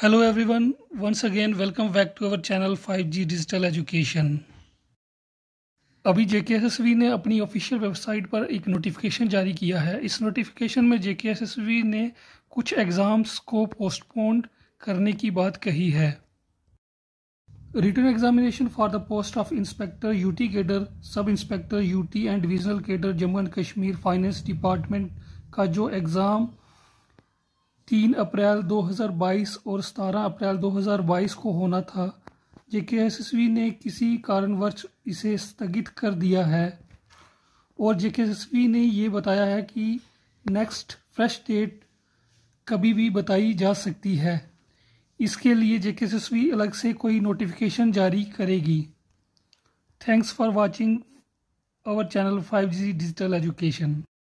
hello everyone once again welcome back to our channel 5G digital education अभी J ने अपनी official website पर एक नोटिफिकेशन जारी किया है इस नोटिफिकेशन में जे ने कुछ एग्ज़ाम्स को पोस्टपोन्ड करने की बात कही है written examination for the post of inspector UT cadre sub inspector UT and divisional cadre Jammu and Kashmir finance department का जो एग्ज़ाम तीन अप्रैल 2022 और 17 अप्रैल 2022 को होना था जेके ने किसी कारणवश इसे स्थगित कर दिया है और जेके ने ये बताया है कि नेक्स्ट फ्रेश डेट कभी भी बताई जा सकती है इसके लिए जेके अलग से कोई नोटिफिकेशन जारी करेगी thanks for watching our channel 5G digital education